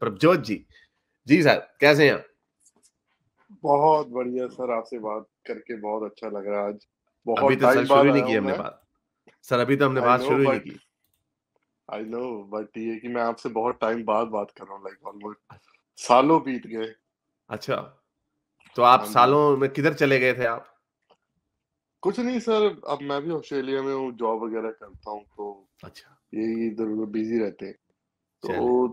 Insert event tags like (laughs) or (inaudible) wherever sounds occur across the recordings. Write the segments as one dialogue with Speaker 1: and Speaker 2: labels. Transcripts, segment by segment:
Speaker 1: प्रभजोत जी जी sir कैसे हैं
Speaker 2: बहुत बढ़िया सर आपसे बात करके बहुत अच्छा लग रहा आज बहुत अभी तो सर शुरू नहीं की हमने बात
Speaker 1: सर अभी तो हमने बात शुरू नहीं की
Speaker 2: आई नो बट ये कि मैं आपसे बहुत टाइम बाद बात कर रहा हूँ लाइक ऑलमोस्ट सालों बीत गए अच्छा
Speaker 1: तो आप हाँ सालों में किधर चले गए थे आप
Speaker 2: कुछ नहीं सर अब मैं भी ऑस्ट्रेलिया में हूँ जॉब वगैरह करता हूँ तो
Speaker 1: अच्छा यही इधर उधर बिजी रहते हैं
Speaker 2: तो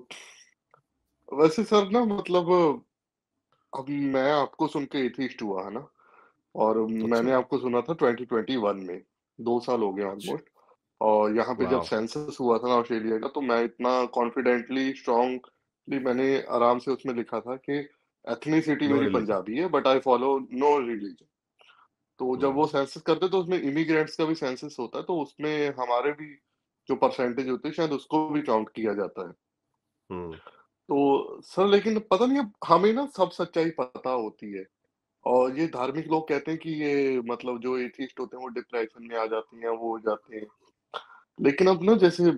Speaker 2: वैसे सर ना मतलब अब मैं आपको सुन के एथिस्ट हुआ है ना और अच्छा। मैंने आपको सुना था 2021 में दो साल हो गए ऑलमोस्ट अच्छा। और यहाँ पे जब सेंसस हुआ था ना ऑस्ट्रेलिया का तो मैं इतना कॉन्फिडेंटली स्ट्रॉन्गली मैंने आराम से उसमें लिखा था कि एथनीसिटी मेरी पंजाबी है but I follow no religion तो जब वो सेंसस करते तो उसमें इमिग्रेंट्स का भी सेंसस होता है तो उसमें हमारे भी जो परसेंटेज होते हैं शायद उसको भी काउंट किया जाता है hmm। तो सर लेकिन पता नहीं हमें ना सब सच्चाई पता होती है और ये धार्मिक लोग कहते हैं कि ये मतलब जो एथिस्ट होते हैं वो डिप्रेशन में आ जाते हैं वो हो जाते हैं लेकिन अब ना जैसे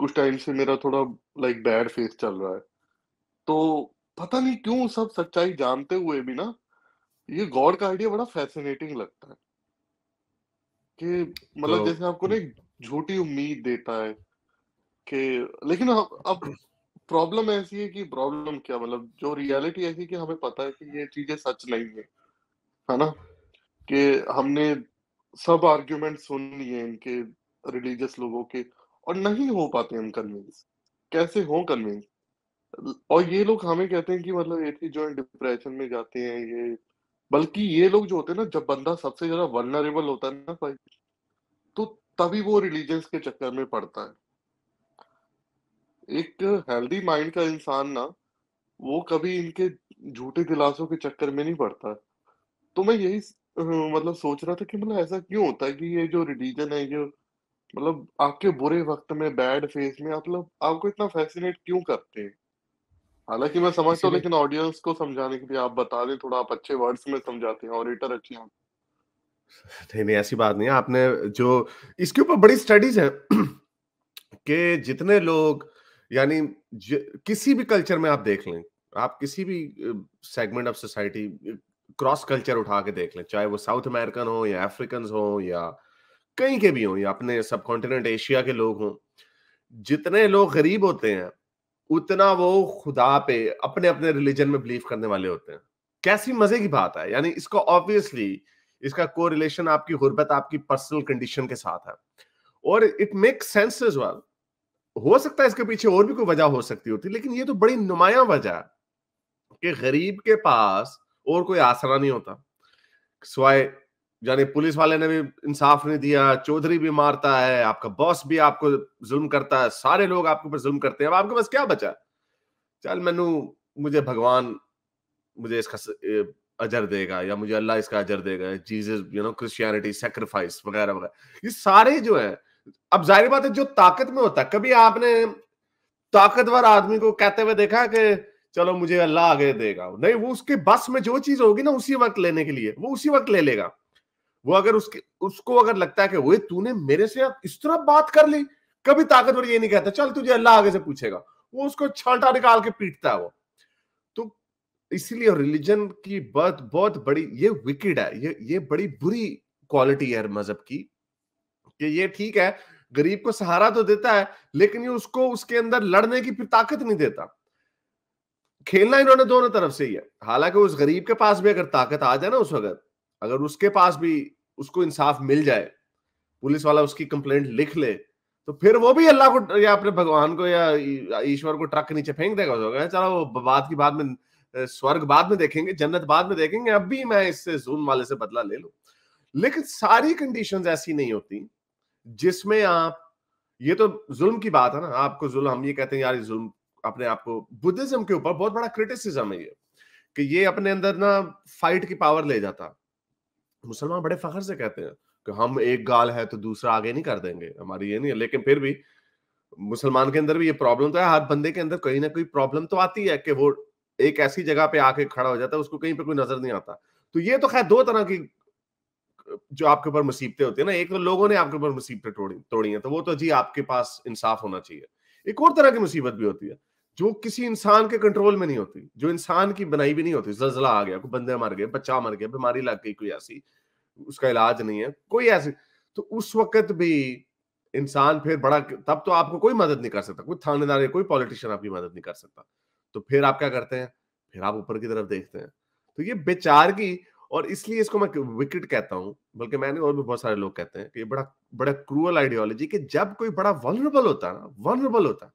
Speaker 2: कुछ टाइम से मेरा थोड़ा लाइक बैड फेस चल रहा है तो पता नहीं क्यों सब सच्चाई जानते हुए भी ना ये गॉड का आइडिया बड़ा फैसिनेटिंग लगता है कि मतलब तो जैसे आपको ना एक झूठी उम्मीद देता है कि लेकिन अब अब प्रॉब्लम ऐसी है कि प्रॉब्लम क्या मतलब जो रियलिटी ऐसी कि हमें पता है कि ये चीजें सच नहीं है है ना कि हमने सब आर्ग्यूमेंट सुन लिए इनके रिलीजियस लोगों के और नहीं हो पाते हम कन्विंस कैसे हो कन्विंस और ये लोग हमें कहते हैं कि मतलब ये जो डिप्रेशन में जाते हैं ये बल्कि ये लोग जो होते हैं ना जब बंदा सबसे ज्यादा वर्नरेबल होता है ना भाई तो तभी वो रिलीजियस के चक्कर में पड़ता है एक हेल्दी माइंड का इंसान ना वो कभी इनके झूठे दिलासों के चक्कर में नहीं पड़ता तो मैं यही मतलब सोच रहा था कि मतलब ऐसा क्यों होता है कि ये जो रिलीजन है ये मतलब आपके बुरे वक्त में बैड फेज में मतलब आपको इतना फैसिनेट क्यों करते हैं हालांकि मैं समझता हूँ लेकिन ऑडियंस को समझाने के लिए आप बता दें थोड़ा आप अच्छे वर्ड्स में समझाते हैं ऑडिटर अच्छे हैं
Speaker 1: नहीं नहीं ऐसी बात नहीं है आपने जो इसके ऊपर बड़ी स्टडीज है (clears throat) कि जितने लोग यानी किसी भी कल्चर में आप देख लें आप किसी भी segment of society cross culture उठा के देख लें चाहे वो साउथ अमेरिकन हो या अफ्रीकन हो या कहीं के भी हों या अपने सब कॉन्टिनेंट एशिया के लोग हों जितने लोग गरीब होते हैं उतना वो खुदा पे अपने अपने रिलीजन में बिलीव करने वाले होते हैं कैसी मजे की बात है यानी इसको ऑब्वियसली इसका को रिलेशन आपकी गुर्बत आपकी पर्सनल कंडीशन के साथ है और it make sense as well हो सकता है इसके पीछे और भी कोई वजह हो सकती होती लेकिन ये तो बड़ी नुमाया वजह कि गरीब के पास और कोई आसरा नहीं होता सिवाय यानी पुलिस वाले ने भी इंसाफ नहीं दिया चौधरी भी मारता है आपका बॉस भी आपको जुल्म करता है सारे लोग आपके ऊपर जुल्म करते हैं अब आपके पास क्या बचा चल मैं मुझे भगवान मुझे इसका अजर देगा या मुझे अल्लाह इसका अजर देगा Jesus you know Christianity sacrifice वगैरह वगैरह ये सारे जो है अब जाहिर बात है जो ताकत में होता है कभी आपने ताकतवर आदमी को कहते हुए देखा कि चलो मुझे अल्लाह आगे देगा नहीं वो उसके बस में जो चीज होगी ना उसी वक्त लेने के लिए वो उसी वक्त ले लेगा वो अगर उसके उसको अगर लगता है कि वही तूने मेरे से इस तरह बात कर ली कभी ताकतवर ये नहीं कहता चल तुझे अल्लाह आगे से पूछेगा वो उसको छांटा निकाल के पीटता है वो तो इसीलिए रिलीजन की बहुत बहुत बड़ी ये विकिड है ये ये बड़ी बुरी क्वालिटी है मजहब की कि ये ठीक है गरीब को सहारा तो देता है लेकिन ये उसको उसके अंदर लड़ने की फिर ताकत नहीं देता खेलना इन्होंने दोनों तरफ से ही है हालांकि उस गरीब के पास भी अगर ताकत आ जाए ना उस वक्त अगर उसके पास भी उसको इंसाफ मिल जाए पुलिस वाला उसकी कंप्लेंट लिख ले तो फिर वो भी अल्लाह को या अपने भगवान को या ईश्वर को ट्रक के नीचे फेंक देगा उसको चलो वो बाद की बाद में स्वर्ग बाद में देखेंगे जन्नत बाद में देखेंगे अब भी मैं इससे जून वाले से बदला ले लू लेकिन सारी कंडीशंस ऐसी नहीं होती जिसमें आप ये तो जुल्म की बात है ना आपको जुल्म हम ये कहते हैं यार ये जुल्म अपने आप को बुद्धिज्म के ऊपर बहुत बड़ा क्रिटिसिज्म है ये कि ये अपने अंदर ना फाइट की पावर ले जाता मुसलमान बड़े फखर से कहते हैं कि हम एक गाल है तो दूसरा आगे नहीं कर देंगे हमारी ये नहीं है लेकिन फिर भी मुसलमान के अंदर भी ये प्रॉब्लम तो है हर बंदे के अंदर कहीं ना कहीं प्रॉब्लम तो आती है कि वो एक ऐसी जगह पे आके खड़ा हो जाता है उसको कहीं पे कोई नजर नहीं आता तो ये तो खैर दो तरह की जो आपके ऊपर मुसीबतें होती है ना एक तो लोगों ने आपके ऊपर मुसीबतें तोड़ी तोड़ी हैं तो वो तो जी आपके पास इंसाफ होना चाहिए एक और तरह की मुसीबत भी होती है जो किसी इंसान के कंट्रोल में नहीं होती जो इंसान की बनाई भी नहीं होती जलजला आ गया कोई बंदे मर गए बच्चा मर गया बीमारी लग गई कोई ऐसी उसका इलाज नहीं है कोई ऐसी तो उस वक्त भी इंसान फिर बड़ा तब तो आपको कोई मदद नहीं कर सकता कोई थानेदार या कोई पॉलिटिशियन आपकी मदद नहीं कर सकता तो फिर आप क्या करते हैं फिर आप ऊपर की तरफ देखते हैं तो ये बेचार की और इसलिए इसको मैं विकेट कहता हूं बल्कि मैंने और भी बहुत सारे लोग कहते हैं कि ये बड़ा बड़ा क्रूअल आइडियोलॉजी कि जब कोई बड़ा वनरेबल होता ना वनरेबल होता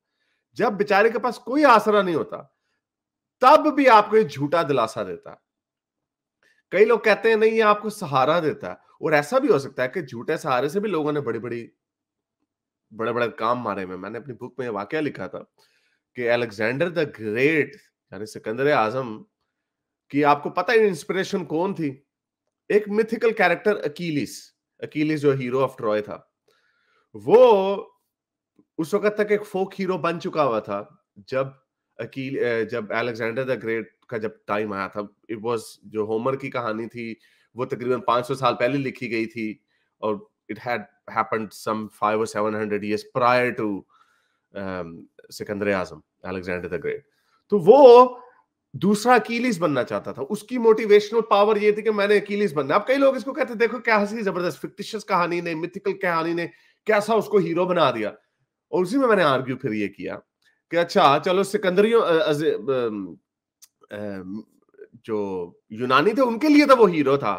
Speaker 1: जब बेचारे के पास कोई आसरा नहीं होता तब भी आपको ये झूठा दिलासा देता कई लोग कहते हैं नहीं ये आपको सहारा देता है और ऐसा भी हो सकता है कि झूठे सहारे से भी लोगों ने बड़ी बड़ी बड़े बड़े काम मारे में मैंने अपनी बुक में वाक्य लिखा था कि अलेक्जेंडर द ग्रेट यानी सिकंदर आजम कि आपको पता है इंस्पिरेशन कौन थी एक मिथिकल कैरेक्टर अकीलिस अकीलिस जो हीरो ऑफ ट्रॉय था वो उस वक्त तक एक फोक हीरो बन चुका हुआ था जब अकील जब अलेक्जेंडर द ग्रेट का जब टाइम आया था इट वाज जो होमर की कहानी थी वो तकरीबन 500 साल पहले लिखी गई थी और इट हैड हैपेंड सम 5 और 700 इयर्स प्रायर टू सिकंदर आजम अलेक्जेंडर द ग्रेट तो वो दूसरा अकीलिस बनना चाहता था उसकी मोटिवेशनल पावर ये थी कि मैंने अकीलिस बनना अब कई लोग इसको कहते देखो क्या जबरदस्त फिक्टिशियस कहानी ने मिथिकल कहानी ने कैसा उसको हीरो बना दिया और उसी में मैंने आर्ग्यू फिर ये किया कि अच्छा चलो सिकंदरियों जो यूनानी थे उनके लिए तो वो हीरो था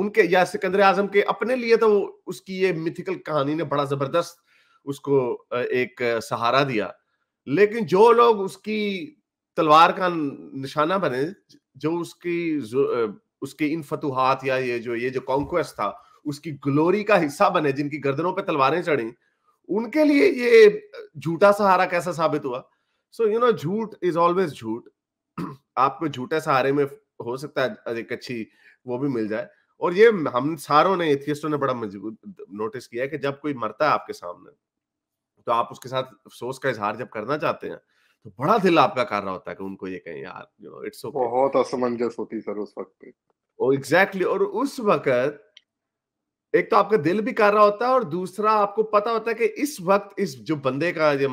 Speaker 1: उनके या सिकंदर आजम के अपने लिए तो वो उसकी ये मिथिकल कहानी ने बड़ा जबरदस्त उसको एक सहारा दिया लेकिन जो लोग उसकी तलवार का निशाना बने जो उसकी उसके इन फतूहत या ये जो ये जो कॉन्क्वेस्ट था उसकी ग्लोरी का हिस्सा बने जिनकी गर्दनों पे तलवारें चढ़ी उनके लिए ये झूठा सहारा कैसा साबित हुआ सो यू नो झूठ इज ऑलवेज झूठ (clears throat) आपको झूठे सहारे में हो सकता है एक अच्छी वो भी मिल जाए और ये हम सारों ने एथियस्टों ने बड़ा मजबूत नोटिस किया है कि जब कोई मरता है आपके सामने तो आप उसके साथ अफसोस का इजहार जब करना चाहते हैं तो बड़ा दिल आपका कर रहा होता है कि उनको ये कहें यार यू नो इट्स ओके बहुत असमंजस होती सर उस वक्त पे ओ एग्जैक्टली और उस वक्त एक तो आपका दिल भी कर रहा होता है और दूसरा आपको पता होता है कि इस वक्त इस जो बंदे का जो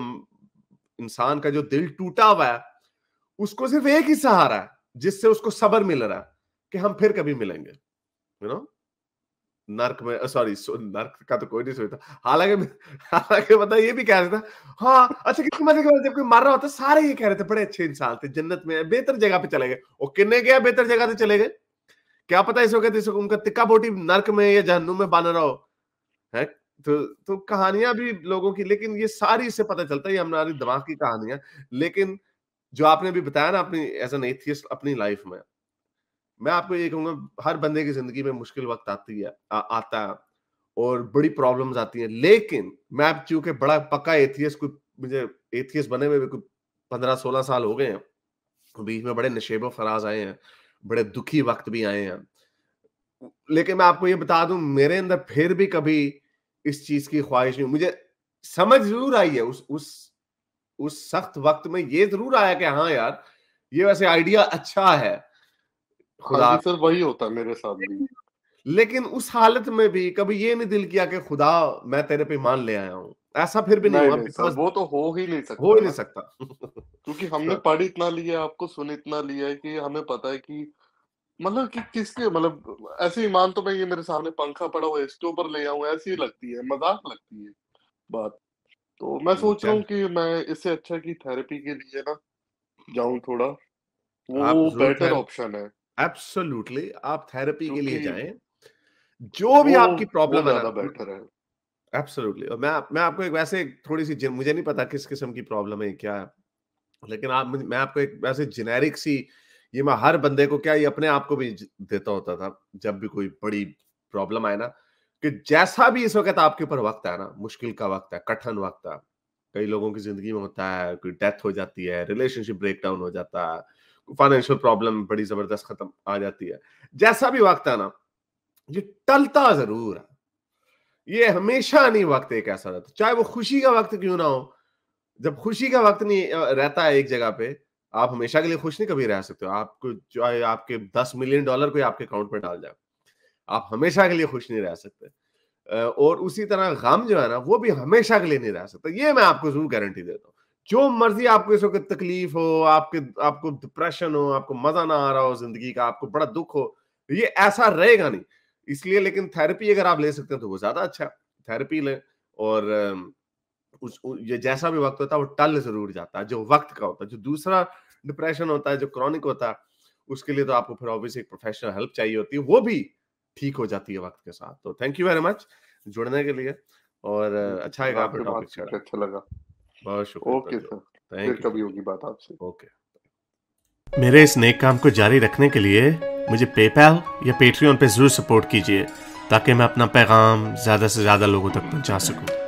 Speaker 1: इंसान का जो दिल टूटा हुआ है उसको सिर्फ एक ही सहारा है जिससे उसको सबर मिल रहा है कि हम फिर कभी मिलेंगे यू you नो know? नर्क में सॉरी नर्क का तो कोई नहीं सोचता हालांकि हालांकि बता ये भी कह रहे थे हाँ अच्छा किसके मजे के जब कोई मर रहा होता सारे ये कह रहे थे बड़े अच्छे इंसान थे जन्नत में बेहतर जगह पे चले गए और किन्ने गया बेहतर जगह से चले गए क्या पता इस वक्त इस उनका तिक्का बोटी नर्क में या जहनू में बाना रहा हो है तो तो कहानियां भी लोगों की लेकिन ये सारी इससे पता चलता है ये हमारी दिमाग की कहानियां लेकिन जो आपने भी बताया ना अपनी एज एन एथियस्ट अपनी लाइफ में मैं आपको ये कहूंगा हर बंदे की जिंदगी में मुश्किल वक्त आती है आ, आता है और बड़ी प्रॉब्लम्स आती हैं लेकिन मैं आप चूंकि बड़ा पक्का एथियस कोई मुझे एथियस बने हुए भी कोई पंद्रह सोलह साल हो गए हैं बीच में बड़े नशेब फराज आए हैं बड़े दुखी वक्त भी आए हैं लेकिन मैं आपको ये बता दूं मेरे अंदर फिर भी कभी इस चीज की ख्वाहिश नहीं मुझे समझ जरूर आई है उस उस उस सख्त वक्त में ये जरूर आया कि हाँ यार ये वैसे आइडिया अच्छा है हाँ खुदा सर वही होता है मेरे साथ भी लेकिन उस हालत में भी कभी ये नहीं दिल किया कि खुदा मैं तेरे पे मान ले आया हूँ ऐसा फिर भी नहीं, नहीं, नहीं सर, वो
Speaker 2: तो हो ही नहीं
Speaker 1: सकता हो ही नहीं सकता (laughs)
Speaker 2: क्योंकि हमने अच्छा। पढ़ इतना लिया आपको सुन इतना लिया है कि हमें पता है कि मतलब कि किसके मतलब ऐसे ईमान तो मैं ये मेरे सामने पंखा पड़ा हुआ इसके ऊपर ले आऊ ऐसी लगती है मजाक लगती है बात तो मैं हम्म, सोच रहा हूँ कि मैं इससे अच्छा की थेरेपी के लिए ना जाऊं थोड़ा वो बेटर ऑप्शन है
Speaker 1: एब्सोल्युटली आप थेरेपी के लिए जाएं जो भी आपकी प्रॉब्लम है बेटर है एब्सोल्युटली और मैं मैं आपको एक वैसे थोड़ी सी मुझे नहीं पता किस किस्म की प्रॉब्लम है क्या है लेकिन आप मैं आपको एक वैसे जेनेरिक सी ये मैं हर बंदे को क्या ये अपने आप को भी देता होता था जब भी कोई बड़ी प्रॉब्लम आए ना कि जैसा भी इस वक्त आपके ऊपर वक्त है ना मुश्किल का वक्त है कठिन वक्त है कई लोगों की जिंदगी में होता है कोई डेथ हो जाती है रिलेशनशिप ब्रेकडाउन हो जाता है फाइनेंशियल प्रॉब्लम बड़ी जबरदस्त खत्म आ जाती है जैसा भी वक्त है ना ये टलता जरूर है ये हमेशा नहीं वक्त एक ऐसा रहता चाहे वो खुशी का वक्त क्यों ना हो जब खुशी का वक्त नहीं रहता है एक जगह पे आप हमेशा के लिए खुश नहीं कभी रह सकते हो आपको चाहे आपके दस मिलियन डॉलर कोई आपके अकाउंट पर डाल जाए आप हमेशा के लिए खुश नहीं रह सकते और उसी तरह गम जो है ना वो भी हमेशा के लिए नहीं रह सकता ये मैं आपको जरूर गारंटी देता हूँ जो मर्जी आपको इस वक्त तकलीफ हो आपके आपको डिप्रेशन हो आपको मजा ना आ रहा हो जिंदगी का आपको बड़ा दुख हो ये ऐसा रहेगा नहीं इसलिए लेकिन थेरेपी अगर आप ले सकते हैं तो वो ज्यादा अच्छा थेरेपी लें और उस ये जैसा भी वक्त होता है वो टल जरूर जाता है जो वक्त का होता है जो दूसरा डिप्रेशन होता है जो क्रॉनिक होता है उसके लिए तो आपको फिर ऑब्वियसली एक प्रोफेशनल हेल्प चाहिए होती है वो भी ठीक हो जाती है वक्त के साथ तो थैंक यू वेरी मच जुड़ने के लिए और अच्छा है अच्छा लगा बहुत शुक्रिया ओके सर
Speaker 2: कभी होगी बात आपसे ओके
Speaker 1: मेरे इस नेक काम को जारी रखने के लिए मुझे पेपैल या पेट्रियन पे जरूर सपोर्ट कीजिए ताकि मैं अपना पैगाम ज़्यादा से ज़्यादा लोगों तक पहुंचा सकूं।